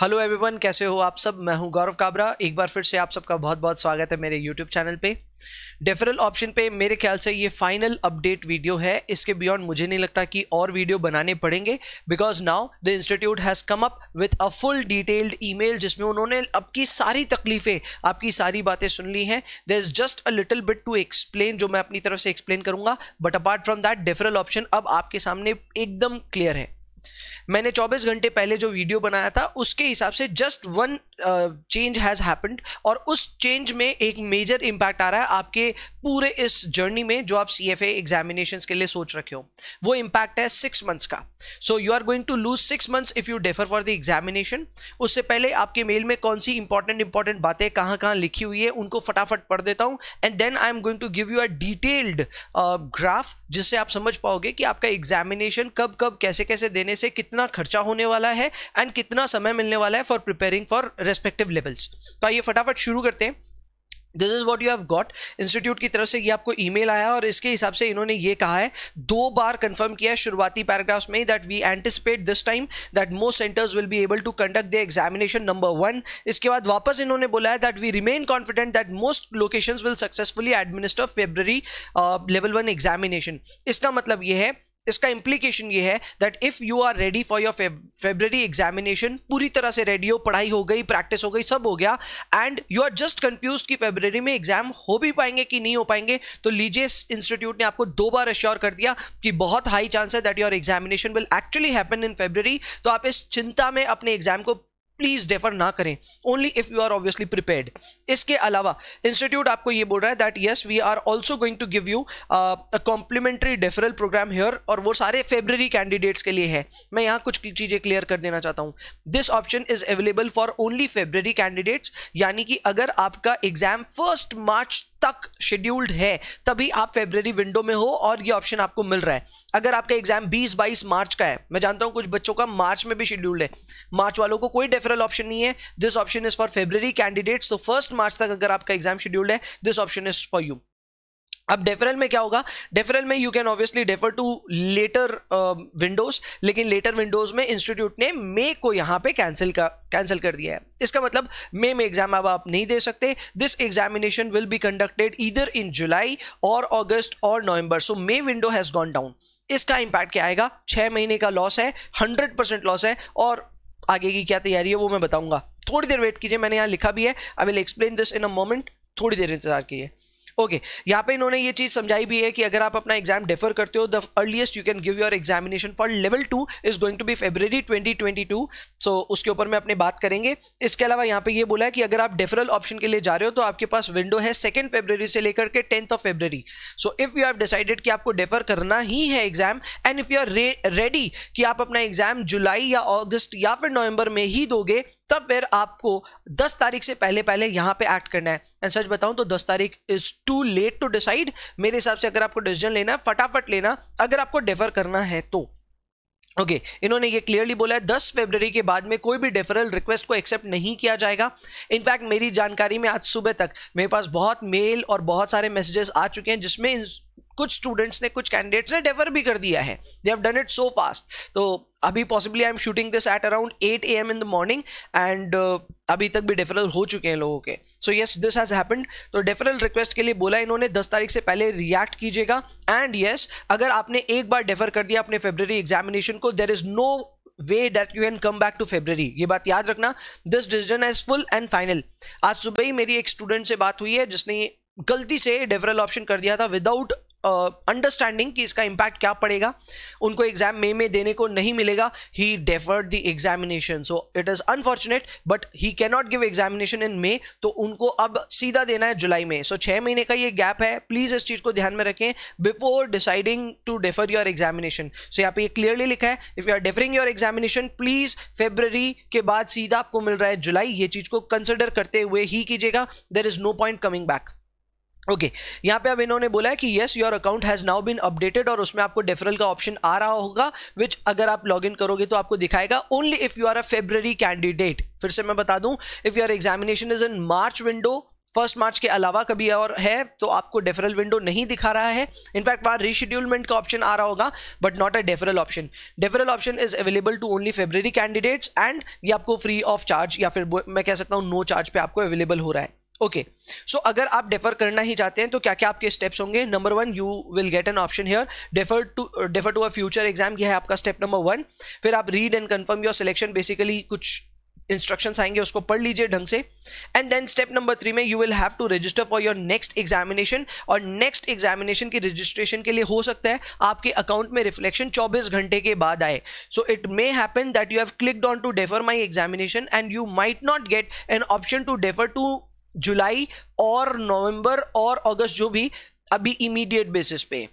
Hello everyone कैसे हो आप सब मैं हूं गौरव काबरा एक बार फिर से आप सबका बहुत बहुत स्वागत है मेरे यूट्यूब चैनल पे डेफरल ऑप्शन पे मेरे ख्याल से ये फाइनल अपडेट वीडियो है इसके बियॉन्ड मुझे नहीं लगता कि और वीडियो बनाने पड़ेंगे because now the institute has come up with a full detailed email जिसमें उन्होंने आपकी सारी तकलीफ़ें आपकी सारी बातें सुन ली हैं there is just a little bit to explain जो मैं अपनी तरफ से एक्सप्लेन करूंगा but apart from that deferral option अब आपके सामने एकदम क्लियर है मैंने 24 घंटे पहले जो वीडियो बनाया था उसके हिसाब से just one change has happened और उस चेंज में एक मेजर इम्पैक्ट आ रहा है आपके पूरे इस जर्नी में जो आप सी एफ एग्जामिनेशन के लिए सोच रखे हो वो इम्पैक्ट है सिक्स मंथ्स का so you are going to lose six months if you defer for the examination उससे पहले आपके मेल में कौन सी इंपॉर्टेंट इंपॉर्टेंट बातें कहाँ कहाँ लिखी हुई है उनको फटाफट पढ़ देता हूँ and then I am going to give you a detailed graph जिससे आप समझ पाओगे कि आपका एग्जामिनेशन कब कब कैसे कैसे देने से कितने कितना खर्चा होने वाला है एंड कितना समय मिलने वाला है for preparing for respective levels तो आइए फटाफट शुरू करते हैं this is what you have got institute की तरफ से ये आपको मेल आया और इसके हिसाब से इन्होंने ये कहा है दो बार कंफर्म किया है शुरुआती पैराग्राफ्स में that we anticipate this time that most centres will be able to conduct the examination number one इसके बाद वापस इन्होंने बोला है that we remain confident that most location will successfully administer February level one examination इसका मतलब ये है इसका इम्प्लीकेशन ये है that if you are ready for your February examination पूरी तरह से रेडी हो पढ़ाई हो गई प्रैक्टिस हो गई सब हो गया and you are just confuse कि फेब्रवरी में एग्जाम हो भी पाएंगे कि नहीं हो पाएंगे तो लीजिए इंस्टीट्यूट ने आपको दो बार एश्योर कर दिया कि बहुत हाई चांस है that your examination will actually happen in February तो आप इस चिंता में अपने एग्जाम को प्लीज डेफर ना करें only if you are obviously prepared इसके अलावा इंस्टीट्यूट आपको ये बोल रहा है that yes we are also going to give you complimentary deferral programme here और वो सारे फेब्ररी कैंडिडेट्स के लिए है मैं यहाँ कुछ चीज़ें क्लियर कर देना चाहता हूँ this option is available for only February candidates यानी कि अगर आपका एग्जाम फर्स्ट मार्च तक शेड्यूल्ड है तभी आप फेब्रवरी विंडो में हो और ये ऑप्शन आपको मिल रहा है अगर आपका एग्जाम 20 22 मार्च का है मैं जानता हूं कुछ बच्चों का मार्च में भी शेड्यूल्ड है मार्च वालों को कोई डेफरल ऑप्शन नहीं है this option is for February candidates तो फर्स्ट मार्च तक अगर आपका एग्जाम शेड्यूल्ड है this option is for you अब डेफरल में क्या होगा डेफरल में you can obviously defer to later windows लेकिन लेटर विंडोज में इंस्टीट्यूट ने मे को यहाँ पे कैंसिल का कैंसिल कर दिया है इसका मतलब मे में एग्जाम अब आप नहीं दे सकते this examination will be conducted इधर इन जुलाई और अगस्त और November so May window has gone down इसका इम्पैक्ट क्या आएगा छः महीने का लॉस है हंड्रेड परसेंट लॉस है और आगे की क्या तैयारी है वो मैं बताऊंगा थोड़ी देर वेट कीजिए मैंने यहाँ लिखा भी है I will explain this in a moment थोड़ी देर इंतजार कीजिए ओके यहाँ पे इन्होंने ये चीज़ समझाई भी है कि अगर आप अपना एग्जाम डेफर करते हो the earliest you can give your examination for level two is going to be February 2022 so उसके ऊपर में अपने बात करेंगे इसके अलावा यहाँ पे ये बोला है कि अगर आप डेफरल ऑप्शन के लिए जा रहे हो तो आपके पास विंडो है सेकेंड फेबररी से लेकर के tenth of February so if you have decided कि आपको डेफर करना ही है exam and if you are ready कि आप अपना एग्जाम जुलाई या ऑगस्ट या फिर नवंबर में ही दोगे तब फिर आपको 10 तारीख से पहले पहले यहाँ पे एक्ट करना है एंड सच बताऊँ तो 10 तारीख is too late to decide मेरे हिसाब से अगर आपको डिसीजन लेना है फटाफट लेना अगर आपको डेफर करना है तो ओके okay, इन्होंने ये क्लियरली बोला है दस फेबर के बाद में कोई भी डेफरल रिक्वेस्ट को एक्सेप्ट नहीं किया जाएगा इनफैक्ट मेरी जानकारी में आज सुबह तक मेरे पास बहुत मेल और बहुत सारे मैसेजेस आ चुके हैं जिसमें कुछ स्टूडेंट्स ने कुछ कैंडिडेट्स ने डेफर भी कर दिया है they have done it so fast तो अभी possibly I am shooting this at around eight A M in the morning and अभी तक भी डेफरल हो चुके हैं लोगों के so yes this has happened तो डेफरल रिक्वेस्ट के लिए बोला इन्होंने दस तारीख से पहले रिएक्ट कीजिएगा एंड यस अगर आपने एक बार डेफर कर दिया अपने फेब्रवरी एग्जामिनेशन को there is no way that you can come back to February ये बात याद रखना this decision is full and final आज सुबह ही मेरी एक स्टूडेंट से बात हुई है जिसने गलती से डेफरल ऑप्शन कर दिया था विदाउट अंडरस्टैंडिंग uh, कि इसका इम्पैक्ट क्या पड़ेगा उनको एग्जाम मे में देने को नहीं मिलेगा he deferred the examination so it is unfortunate but he cannot give examination in May तो उनको अब सीधा देना है जुलाई में सो so, छः महीने का ये गैप है प्लीज़ इस चीज़ को ध्यान में रखें before deciding to defer your examination so यहाँ पे ये क्लियरली लिखा है if you are deferring your examination please February के बाद सीधा आपको मिल रहा है जुलाई ये चीज़ को कंसिडर करते हुए ही कीजिएगा there is no point coming back okay okay. यहाँ पे अब इन्होंने बोला है कि yes your account has now been updated और उसमें आपको डेफरल का ऑप्शन आ रहा होगा विच अगर आप लॉगिन करोगे तो आपको दिखाएगा only if you are a February candidate फिर से मैं बता दूं if your examination is in March window first March के अलावा कभी और है तो आपको डेफरल विंडो नहीं दिखा रहा है इनफैक्ट वहाँ रिशेड्यूलमेंट का ऑप्शन आ रहा होगा but not a deferral option deferral option is available to only February candidates and ये आपको फ्री ऑफ चार्ज या फिर मैं कह सकता हूँ नो चार्ज पे आपको अवेलेबल हो रहा है ओके okay. सो so, अगर आप डेफर करना ही चाहते हैं तो क्या क्या आपके स्टेप्स होंगे number one you will get an option here defer to defer to a future exam यह है आपका स्टेप नंबर वन फिर आप read and confirm your selection basically कुछ इंस्ट्रक्शंस आएंगे उसको पढ़ लीजिए ढंग से and then step number three में you will have to register for your next examination और नेक्स्ट एग्जामिनेशन की रजिस्ट्रेशन के लिए हो सकता है आपके अकाउंट में रिफ्लेक्शन 24 घंटे के बाद आए so it may happen that you have clicked on to defer my examination and you might not get an option to defer to July और नवंबर और अगस्त जो भी अभी इमीडिएट बेसिस पे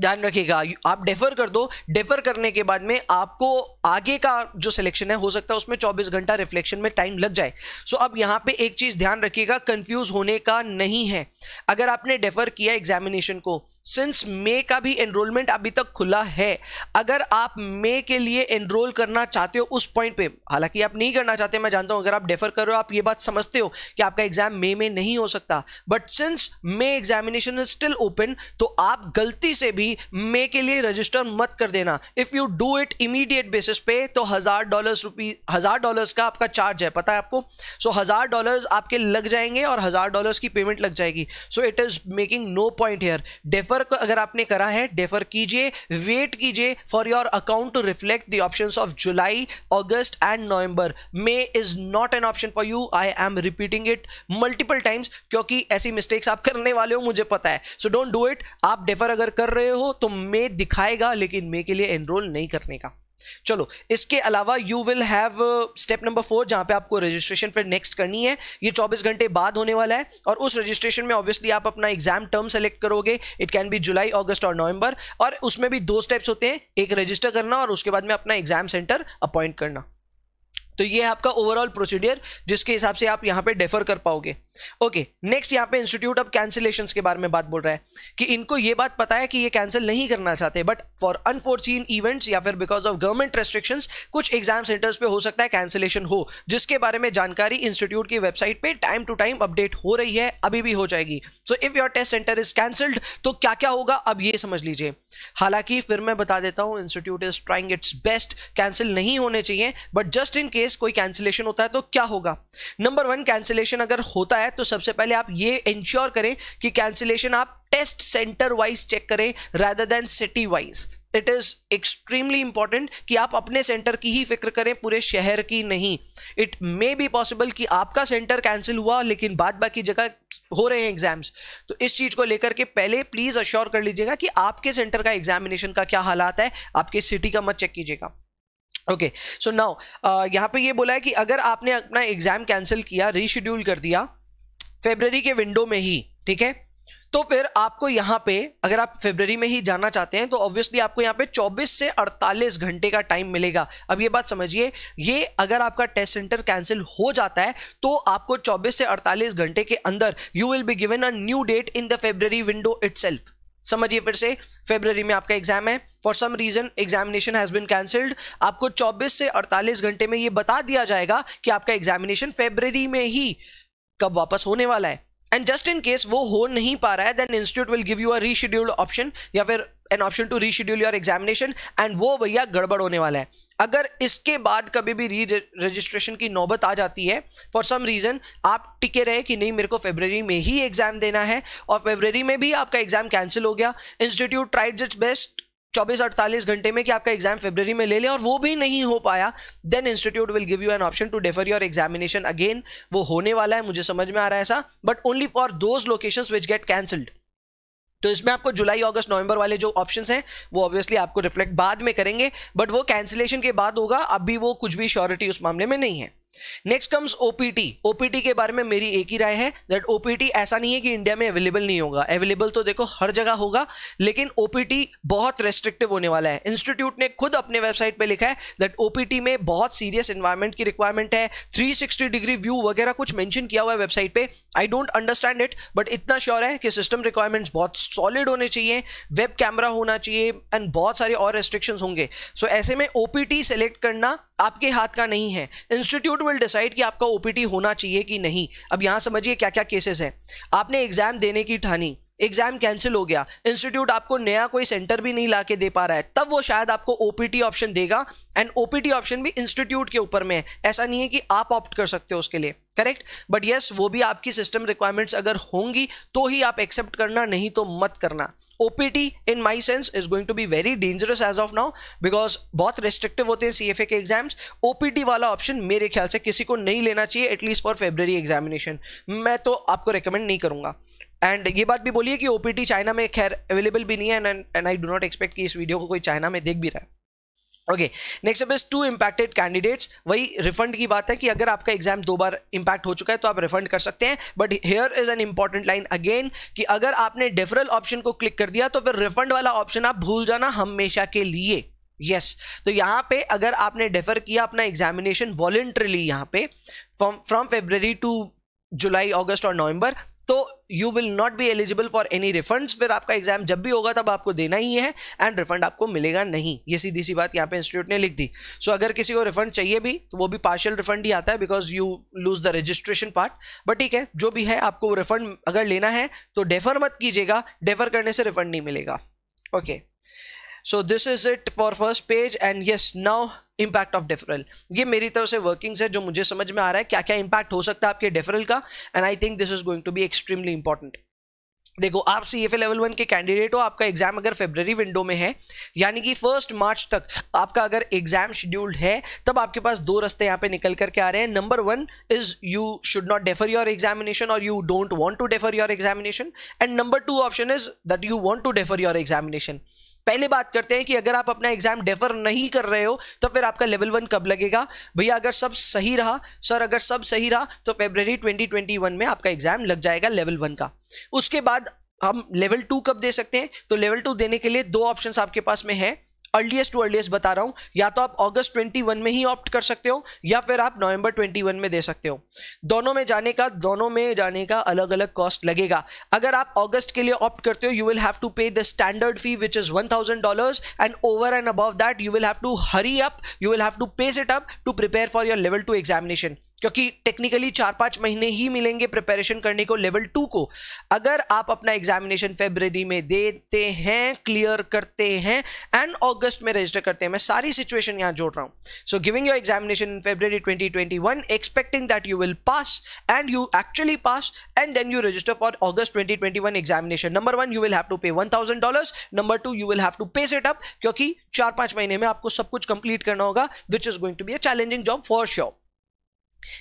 ध्यान रखिएगा आप डेफर कर दो डेफर करने के बाद में आपको आगे का जो सिलेक्शन है हो सकता है उसमें 24 घंटा रिफ्लेक्शन में टाइम लग जाए सो अब यहाँ पे एक चीज़ ध्यान रखिएगा कंफ्यूज होने का नहीं है अगर आपने डेफर किया एग्जामिनेशन को सिंस मे का भी एनरोलमेंट अभी तक खुला है अगर आप मे के लिए एनरोल करना चाहते हो उस पॉइंट पे हालांकि आप नहीं करना चाहते मैं जानता हूँ अगर आप डेफर करो आप ये बात समझते हो कि आपका एग्जाम मे में नहीं हो सकता but since May examination is still open तो आप गलती से भी जी मे के लिए रजिस्टर मत कर देना if you do it immediate basis पे तो हज़ार डॉलर्स रुपी हज़ार डॉलर्स का आपका चार्ज है पता है आपको सो हज़ार डॉलर्स आपके लग जाएंगे और हज़ार डॉलर्स की पेमेंट लग जाएगी so it is making no point here defer अगर आपने करा है डेफर कीजिए वेट कीजिए for your account to reflect the option of July August and November May is not an option for you I am repeating it multiple times क्योंकि ऐसी mistakes आप करने वाले हो मुझे पता है सो डोंट डू इट आप डेफर अगर कर रहे हो रहे हो तो मे दिखाएगा लेकिन मे के लिए एनरोल नहीं करने का चलो इसके अलावा you will have step number four जहां पे आपको रजिस्ट्रेशन फिर नेक्स्ट करनी है ये 24 घंटे बाद होने वाला है और उस रजिस्ट्रेशन में ऑब्वियसली आप अपना एग्जाम टर्म सेलेक्ट करोगे it can be July August और नवंबर और उसमें भी दो स्टेप्स होते हैं एक रजिस्टर करना और उसके बाद में अपना एग्जाम सेंटर अपॉइंट करना तो ये आपका ओवरऑल प्रोसीडियर जिसके हिसाब से आप यहाँ पे डेफर कर पाओगे ओके नेक्स्ट यहाँ पे इंस्टीट्यूट ऑफ कैंसिलेशन के बारे में बात बोल रहा है कि इनको ये बात पता है कि ये कैंसिल नहीं करना चाहते बट फॉर अनफोर्सिन इवेंट्स या फिर बिकॉज ऑफ गवर्नमेंट रेस्ट्रिक्शंस कुछ एग्जाम सेंटर्स पे हो सकता है कैंसिलेशन हो जिसके बारे में जानकारी इंस्टीट्यूट की वेबसाइट पे टाइम टू टाइम अपडेट हो रही है अभी भी हो जाएगी so if your test centre is cancelled तो क्या क्या होगा अब ये समझ लीजिए हालांकि फिर मैं बता देता हूँ institute is trying its best cancel नहीं होने चाहिए but just in case case कोई कैंसिलेशन होता है तो क्या होगा नंबर वन कैंसिलेशन अगर होता है तो सबसे पहले आप ये इंश्योर करें कि कैंसिलेशन आप टेस्ट सेंटर वाइज चेक करें rather than city wise it is extremely important कि आप अपने सेंटर की ही फिक्र करें पूरे शहर की नहीं इट मे बी पॉसिबल कि आपका सेंटर कैंसिल हुआ लेकिन बाद बाकी जगह हो रहे हैं एग्जाम्स तो इस चीज़ को लेकर के पहले प्लीज़ अश्योर कर लीजिएगा कि आपके सेंटर का एग्जामिनेशन का क्या हालात है आपके सिटी का मत चेक कीजिएगा ओके सो नाउ यहाँ पे ये बोला है कि अगर आपने अपना एग्जाम कैंसिल किया रीशेड्यूल कर दिया फेबररी के विंडो में ही ठीक है तो फिर आपको यहाँ पे अगर आप फेबररी में ही जाना चाहते हैं तो ऑब्वियसली आपको यहाँ पे 24 से 48 घंटे का टाइम मिलेगा अब ये बात समझिए ये अगर आपका टेस्ट सेंटर कैंसिल हो जाता है तो आपको 24 से 48 घंटे के अंदर you will be given a new date in the February window it समझिए फिर से फेबररी में आपका एग्जाम है for some reason examination has been cancelled आपको 24 से 48 घंटे में ये बता दिया जाएगा कि आपका एग्जामिनेशन फेबररी में ही कब वापस होने वाला है एंड जस्ट इन केस वो हो नहीं पा रहा है then institute will give you a rescheduled option या फिर an option to reschedule your examination and वो भैया गड़बड़ होने वाला है अगर इसके बाद कभी भी री रजिस्ट्रेशन की नौबत आ जाती है फॉर सम रीज़न आप टिके रहे कि नहीं मेरे को फेबररी में ही एग्ज़ाम देना है और फेबररी में भी आपका एग्ज़ाम कैंसिल हो गया इंस्टीट्यूट ट्राइड इट्स बेस्ट चौबीस अड़तालीस घंटे में कि आपका एग्जाम फेबररी में ले लें और वो भी नहीं हो पाया then institute will give you an option to defer your examination again वो होने वाला है मुझे समझ में आ रहा है ऐसा but only for those locations which get cancelled तो इसमें आपको जुलाई अगस्त नवंबर वाले जो ऑप्शन हैं वो ऑब्वियसली आपको रिफ्लेक्ट बाद में करेंगे बट वो कैंसिलेशन के बाद होगा अभी वो कुछ भी श्योरिटी उस मामले में नहीं है नेक्स्ट कम्स ओपीटी ओपीटी के बारे में मेरी एक ही राय है दैट ओपीटी ऐसा नहीं है कि इंडिया में अवेलेबल नहीं होगा अवेलेबल तो देखो हर जगह होगा लेकिन ओपीटी बहुत रेस्ट्रिक्टिव होने वाला है इंस्टीट्यूट ने खुद अपने वेबसाइट पे लिखा है दैट ओपीटी में बहुत सीरियस इन्वायरमेंट की रिक्वायरमेंट है 360 डिग्री व्यू वगैरह कुछ मैंशन किया हुआ है वेबसाइट पर I don't understand it but इतना श्योर है कि सिस्टम रिक्वायरमेंट्स बहुत सॉलिड होने चाहिए वेब कैमरा होना चाहिए एंड बहुत सारे और रेस्ट्रिक्शंस होंगे सो so, ऐसे में ओपीटी सेलेक्ट करना आपके हाथ का नहीं है इंस्टीट्यूट विल डिसाइड कि आपका ओपीटी होना चाहिए कि नहीं अब यहाँ समझिए क्या क्या केसेस हैं आपने एग्ज़ाम देने की ठानी एग्जाम कैंसिल हो गया इंस्टीट्यूट आपको नया कोई सेंटर भी नहीं ला के दे पा रहा है तब वो शायद आपको ओपीटी ऑप्शन देगा एंड ओपीटी ऑप्शन भी इंस्टीट्यूट के ऊपर में है ऐसा नहीं है कि आप ऑप्ट कर सकते हो उसके लिए करेक्ट बट यस वो भी आपकी सिस्टम रिक्वायरमेंट्स अगर होंगी तो ही आप एक्सेप्ट करना नहीं तो मत करना OPT in my sense is going to be very dangerous as of now because बहुत रिस्ट्रिक्टिव होते हैं सी के एग्जाम्स ओपीटी वाला ऑप्शन मेरे ख्याल से किसी को नहीं लेना चाहिए एटलीस्ट फॉर फेब्रवरी एग्जामिनेशन मैं तो आपको रिकमेंड नहीं करूंगा एंड ये बात भी बोलिए कि ओपीटी चाइना में खैर अवेलेबल भी नहीं है and I do not expect कि इस वीडियो को कोई चाइना में देख भी रहा है ओके नेक्स्ट अब इस टू इम्पैक्टेड कैंडिडेट्स वही रिफंड की बात है कि अगर आपका एग्जाम दो बार इंपैक्ट हो चुका है तो आप रिफंड कर सकते हैं but here is an important line again कि अगर आपने डेफरल ऑप्शन को क्लिक कर दिया तो फिर रिफंड वाला ऑप्शन आप भूल जाना हमेशा के लिए यस yes. तो यहाँ पे अगर आपने डेफर किया अपना एग्जामिनेशन वॉलेंट्रली यहाँ पे from from February to July August और November so you will not be eligible for any refund फिर आपका एग्जाम जब भी होगा तब आपको देना ही है एंड रिफंड आपको मिलेगा नहीं ये सीधी सी बात यहाँ पे इंस्टीट्यूट ने लिख दी सो so, अगर किसी को रिफंड चाहिए भी तो वो भी पार्शियल रिफंड ही आता है because you lose the registration part but ठीक है जो भी है आपको वो रिफंड अगर लेना है तो डेफर मत कीजिएगा डेफर करने से रिफंड नहीं मिलेगा okay okay. So this is it for first page and yes now impact of deferral ये मेरी तरफ से वर्किंग्स है जो मुझे समझ में आ रहा है क्या क्या इम्पैक्ट हो सकता है आपके डेफरल का and I think this is going to be extremely important देखो आप सी एफ लेवल वन के कैंडिडेट हो आपका एग्जाम अगर फेब्रवरी विंडो में है यानी कि फर्स्ट मार्च तक आपका अगर एग्जाम शेड्यूल्ड है तब आपके पास दो रास्ते यहाँ पे निकल करके आ रहे हैं number one is you should not defer your examination और you don't want to defer your examination and number two option is that you want to defer your examination पहले बात करते हैं कि अगर आप अपना एग्जाम डेफर नहीं कर रहे हो तो फिर आपका लेवल वन कब लगेगा भैया अगर सब सही रहा सर अगर सब सही रहा तो ट्वेंटी 2021 में आपका एग्जाम लग जाएगा लेवल वन का उसके बाद हम लेवल टू कब दे सकते हैं तो लेवल टू देने के लिए दो ऑप्शन आपके पास में है अर्लीस्ट टू अर्लीस्ट बता रहा हूँ या तो आप अगस्त 21 में ही ऑप्ट कर सकते हो या फिर आप नवंबर 21 में दे सकते हो दोनों में जाने का दोनों में जाने का अलग अलग कॉस्ट लगेगा अगर आप अगस्त के लिए ऑप्ट करते हो you will have to pay the standard fee which is one thousand dollars and over and above that you will have to hurry up you will have to pay it up to prepare for your level two examination क्योंकि technically चार पांच महीने ही मिलेंगे preparation करने को level two को अगर आप अपना एग्जामिनेशन फेबररी में देते हैं क्लियर करते हैं एंड अगस्त में रजिस्टर करते हैं मैं सारी सिचुएशन यहां जोड़ रहा हूं so giving your examination in February twenty twenty one expecting that you will pass and you actually pass and then you register for August twenty twenty one examination number one you will have to pay one thousand dollar number two you will have to pay set up क्योंकि चार पांच महीने में आपको सब कुछ complete करना होगा which is going to be a challenging job for sure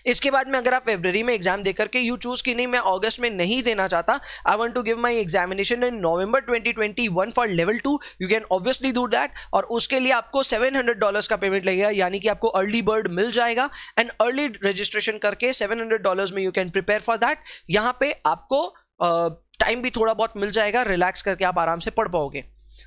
इसके बाद में अगर आप फेबररी में एग्जाम देकर के यू चूज की नहीं मैं अगस्त में नहीं देना चाहता I want to give my examination in November 2021 for level two you can obviously do that और उसके लिए आपको 700 डॉलर्स का पेमेंट लगेगा यानी कि आपको अर्ली बर्ड मिल जाएगा एंड अर्ली रजिस्ट्रेशन करके हंड्रेड डॉलर में you can prepare for that यहाँ पे आपको टाइम uh, भी थोड़ा बहुत मिल जाएगा रिलैक्स करके आप आराम से पढ़ पाओगे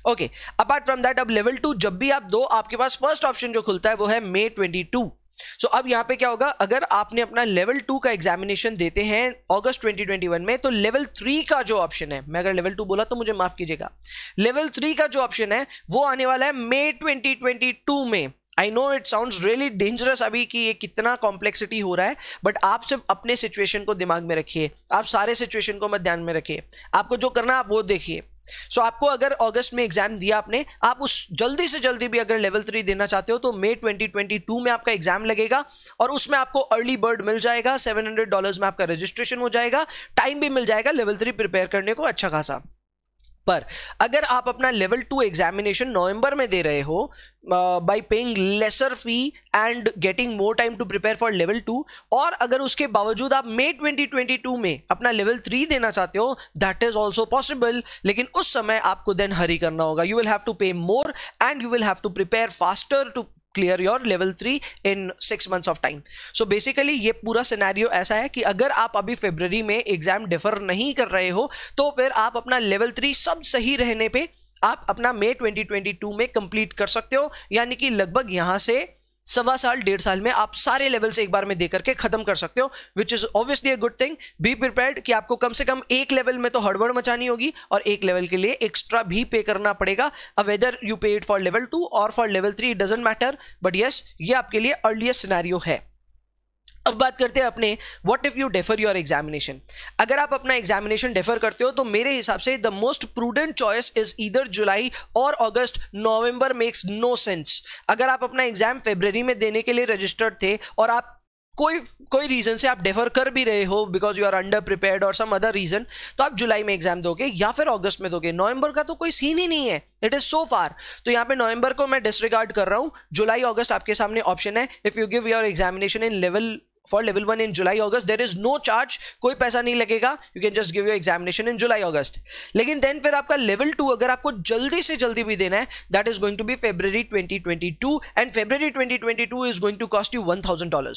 ओके अपार्ट फ्रॉम दैट अब लेवल टू जब भी आप दो आपके पास फर्स्ट ऑप्शन जो खुलता है वो है May twenty two so so, अब यहाँ पे क्या होगा अगर आपने अपना लेवल टू का एग्जामिनेशन देते हैं अगस्त 2021 में तो लेवल थ्री का जो ऑप्शन है मैं अगर लेवल टू बोला तो मुझे माफ कीजिएगा लेवल थ्री का जो ऑप्शन है वो आने वाला है मे ट्वेंटी में I know it sound really dangerous अभी कि ये कितना कॉम्प्लेक्सिटी हो रहा है बट आप सिर्फ अपने सिचुएशन को दिमाग में रखिए आप सारे सिचुएशन को मत ध्यान में रखिए आपको जो करना आप वो देखिए सो so, आपको अगर अगस्त में एग्जाम दिया आपने आप उस जल्दी से जल्दी भी अगर लेवल थ्री देना चाहते हो तो मई 2022 में आपका एग्जाम लगेगा और उसमें आपको अर्ली बर्ड मिल जाएगा 700 डॉलर्स में आपका रजिस्ट्रेशन हो जाएगा टाइम भी मिल जाएगा लेवल थ्री प्रिपेयर करने को अच्छा खासा पर अगर आप अपना लेवल टू एग्जामिनेशन नवंबर में दे रहे हो by paying lesser fee and getting more time to prepare for level two और अगर उसके बावजूद आप मई 2022 में अपना लेवल थ्री देना चाहते हो दैट इज ऑल्सो पॉसिबल लेकिन उस समय आपको देन हरी करना होगा you will have to pay more and you will have to prepare faster to clear your level three in six months of time so basically ये पूरा सिनेरियो ऐसा है कि अगर आप अभी फेबररी में एग्जाम डिफर नहीं कर रहे हो तो फिर आप अपना लेवल थ्री सब सही रहने पे आप अपना मई 2022 में कंप्लीट कर सकते हो यानी कि लगभग यहाँ से सवा साल डेढ़ साल में आप सारे लेवल्स एक बार में देकर करके खत्म कर सकते हो which is obviously a good thing be prepared कि आपको कम से कम एक लेवल में तो हड़बड़ मचानी होगी और एक लेवल के लिए एक्स्ट्रा भी पे करना पड़ेगा a whether you pay it for level two और for level three it doesn't matter but yes ये आपके लिए अर्लीस्ट सिनारियो है अब बात करते हैं अपने what if you defer your examination अगर आप अपना एग्जामिनेशन डेफर करते हो तो मेरे हिसाब से the most prudent choice is इधर जुलाई और अगस्त नवंबर मेक्स नो सेंस अगर आप अपना एग्जाम फेबररी में देने के लिए रजिस्टर्ड थे और आप कोई कोई रीज़न से आप डेफर कर भी रहे हो because you are under prepared और सम अदर रीज़न तो आप जुलाई में एग्जाम दोगे या फिर अगस्त में दोगे नवंबर का तो कोई सीन ही नहीं है इट इज़ सो फार तो यहाँ पे नवंबर को मैं डिसरिगार्ड कर रहा हूँ जुलाई अगस्त आपके सामने ऑप्शन है if you give your examination in level for level one in July August there is no charge कोई पैसा नहीं लगेगा you can just give you examination in July August लेकिन देन फिर आपका लेवल टू अगर आपको जल्दी से जल्दी भी देना है that is going to be twenty two and twenty two is going to cost you one thousand dollar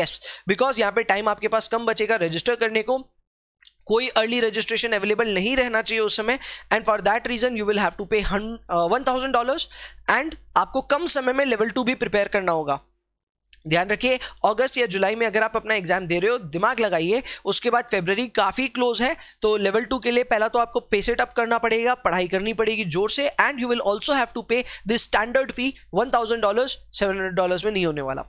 yes because यहाँ पे टाइम आपके पास कम बचेगा रजिस्टर करने को कोई अर्ली रजिस्ट्रेशन अवेलेबल नहीं रहना चाहिए उस समय and for that reason you will have to pay one thousand dollars and आपको कम समय में लेवल टू भी प्रिपेयर करना होगा ध्यान रखिए अगस्त या जुलाई में अगर आप अपना एग्जाम दे रहे हो दिमाग लगाइए उसके बाद फेबररी काफ़ी क्लोज है तो लेवल टू के लिए पहला तो आपको पे सेटअप करना पड़ेगा पढ़ाई करनी पड़ेगी जोर से and you will also have to pay this standard fee one thousand dollar seven hundred dollar में नहीं होने वाला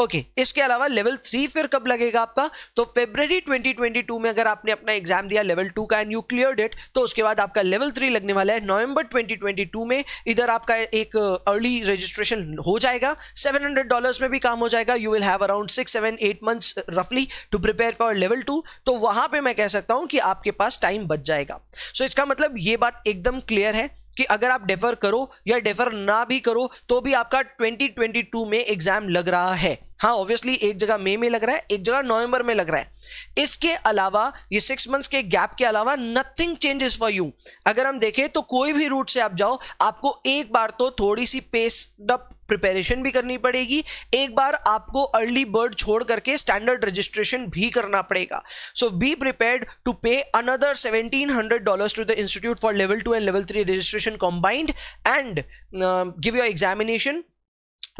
ओके okay, इसके अलावा लेवल थ्री फिर कब लगेगा आपका तो फेब्रवरी 2022 में अगर आपने अपना एग्जाम दिया लेवल टू का एंड यू क्लियर डेट तो उसके बाद आपका लेवल थ्री लगने वाला है नवंबर 2022 में इधर आपका एक अर्ली uh, रजिस्ट्रेशन हो जाएगा 700 डॉलर्स में भी काम हो जाएगा you will have around six seven eight months रफली to prepare for level two तो वहां पर मैं कह सकता हूं कि आपके पास टाइम बच जाएगा सो so, इसका मतलब ये बात एकदम क्लियर है कि अगर आप डेफर करो या डेफर ना भी करो तो भी आपका 2022 में एग्जाम लग रहा है हाँ ऑब्वियसली एक जगह मई में लग रहा है एक जगह नवंबर में लग रहा है इसके अलावा ये सिक्स मंथ्स के गैप के अलावा नथिंग चेंजेस फॉर यू अगर हम देखें तो कोई भी रूट से आप जाओ आपको एक बार तो थोड़ी सी पेस्टअप प्रिपरेशन भी करनी पड़ेगी एक बार आपको अर्ली बर्ड छोड़ करके स्टैंडर्ड रजिस्ट्रेशन भी करना पड़ेगा so be prepare to pay another seventeen hundred dollars to the institute for level two and level three registration combined and give your examination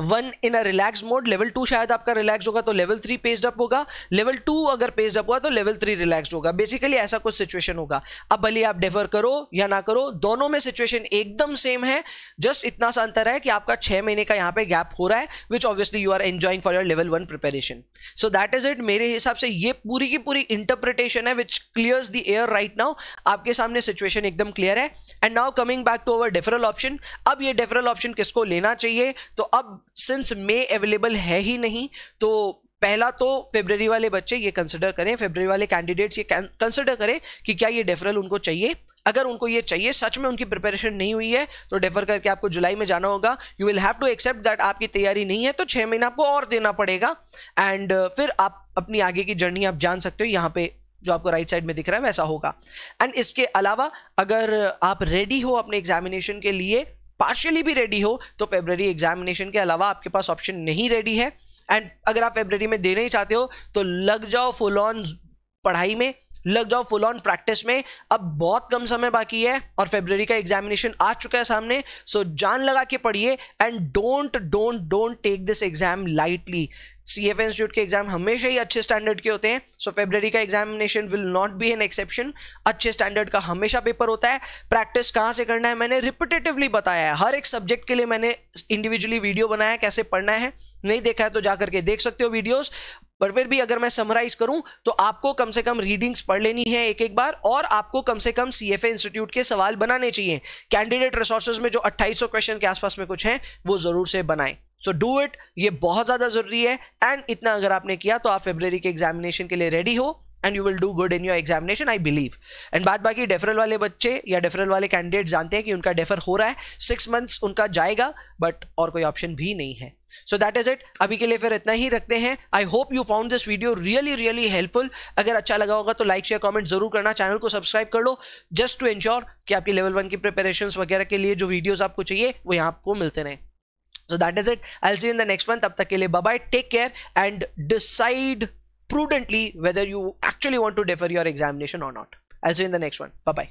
one in a relax mode level two शायद आपका relax होगा तो level three paced up होगा level two अगर paced up हुआ तो level three relax होगा basically ऐसा कुछ सिचुएशन होगा अब भले आप डेफर करो या ना करो दोनों में सिचुएशन एकदम सेम है जस्ट इतना सा अंतर है कि आपका छह महीने का यहाँ पे गैप हो रहा है which obviously you are enjoying for your level one preparation so that is it मेरे हिसाब से ये पूरी की पूरी इंटरप्रिटेशन है which clears the air right now आपके सामने सिचुएशन एकदम क्लियर है and now coming back to our deferral option अब ये डेफरल ऑप्शन किसको लेना चाहिए तो अब सिंस मे अवेलेबल है ही नहीं तो पहला तो फेबररी वाले बच्चे ये कंसिडर करें फेबररी वाले कैंडिडेट्स ये कंसिडर करें कि क्या ये डेफरल उनको चाहिए अगर उनको ये चाहिए सच में उनकी प्रिपरेशन नहीं हुई है तो डेफर करके आपको जुलाई में जाना होगा you will have to accept that आपकी तैयारी नहीं है तो छः महीना आपको और देना पड़ेगा एंड uh, फिर आप अपनी आगे की जर्नी आप जान सकते हो यहाँ पे जो आपको राइट right साइड में दिख रहा है वैसा होगा एंड इसके अलावा अगर आप रेडी हो अपने एग्जामिनेशन के लिए पार्शियली भी रेडी हो तो फेबररी एग्जामिनेशन के अलावा आपके पास ऑप्शन नहीं रेडी है एंड अगर आप फेबररी में देना ही चाहते हो तो लग जाओ फुल ऑन पढ़ाई में लग जाओ फुल ऑन प्रैक्टिस में अब बहुत कम समय बाकी है और फेब्रवरी का एग्जामिनेशन आ चुका है सामने सो जान लगा के पढ़िए and don't don't don't take this exam lightly C F institute के एग्जाम हमेशा ही अच्छे स्टैंडर्ड के होते हैं सो फेब्रवरी का examination will not be an exception अच्छे स्टैंडर्ड का हमेशा पेपर होता है प्रैक्टिस कहाँ से करना है मैंने रिपीटेटिवली बताया है हर एक सब्जेक्ट के लिए मैंने इंडिविजुअली वीडियो बनाया कैसे पढ़ना है नहीं देखा है तो जाकर के देख सकते हो वीडियोस पर फिर भी अगर मैं समराइज करूं तो आपको कम से कम रीडिंग्स पढ़ लेनी है एक एक बार और आपको कम से कम सी एफ इंस्टीट्यूट के सवाल बनाने चाहिए कैंडिडेट रिसोर्सेज में जो 2800 क्वेश्चन के आसपास में कुछ है वो जरूर से बनाए सो डू इट ये बहुत ज़्यादा ज़रूरी है एंड इतना अगर आपने किया तो आप फेब्रवरी के एग्जामिनेशन के लिए रेडी हो and you will do good in your examination I believe and बाद बाकी डेफरल वाले बच्चे या डेफरल वाले कैंडिडेट जानते हैं कि उनका डेफर हो रहा है सिक्स मंथ्स उनका जाएगा बट और कोई ऑप्शन भी नहीं है सो दैट इज इट अभी के लिए फिर इतना ही रखते हैं I hope you found this video really really helpful अगर अच्छा लगा होगा तो लाइक शेयर कॉमेंट जरूर करना चैनल को सब्सक्राइब कर लो जस्ट टू इंश्योर कि आपकी लेवल वन की प्रिपेरेशन वगैरह के लिए जो वीडियोज आपको चाहिए वो यहाँ आपको मिलते रहे so that is it I see in the next month अब तक के लिए bye take care and decide prudently whether you actually want to defer your examination or not. I'll see you in the next one. Bye-bye.